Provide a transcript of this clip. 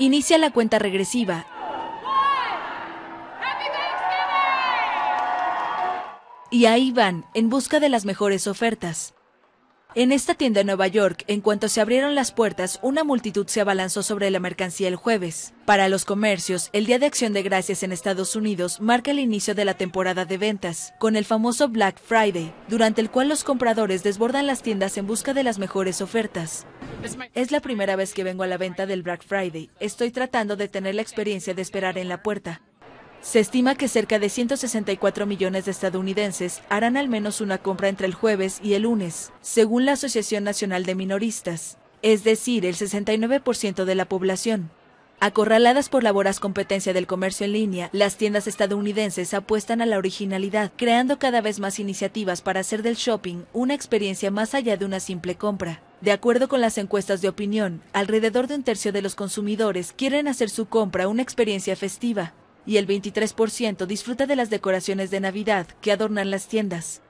inicia la cuenta regresiva. Y ahí van, en busca de las mejores ofertas. En esta tienda en Nueva York, en cuanto se abrieron las puertas, una multitud se abalanzó sobre la mercancía el jueves. Para los comercios, el Día de Acción de Gracias en Estados Unidos marca el inicio de la temporada de ventas, con el famoso Black Friday, durante el cual los compradores desbordan las tiendas en busca de las mejores ofertas. Es la primera vez que vengo a la venta del Black Friday. Estoy tratando de tener la experiencia de esperar en la puerta. Se estima que cerca de 164 millones de estadounidenses harán al menos una compra entre el jueves y el lunes, según la Asociación Nacional de Minoristas, es decir, el 69% de la población. Acorraladas por la voraz competencia del comercio en línea, las tiendas estadounidenses apuestan a la originalidad, creando cada vez más iniciativas para hacer del shopping una experiencia más allá de una simple compra. De acuerdo con las encuestas de opinión, alrededor de un tercio de los consumidores quieren hacer su compra una experiencia festiva, y el 23% disfruta de las decoraciones de Navidad que adornan las tiendas.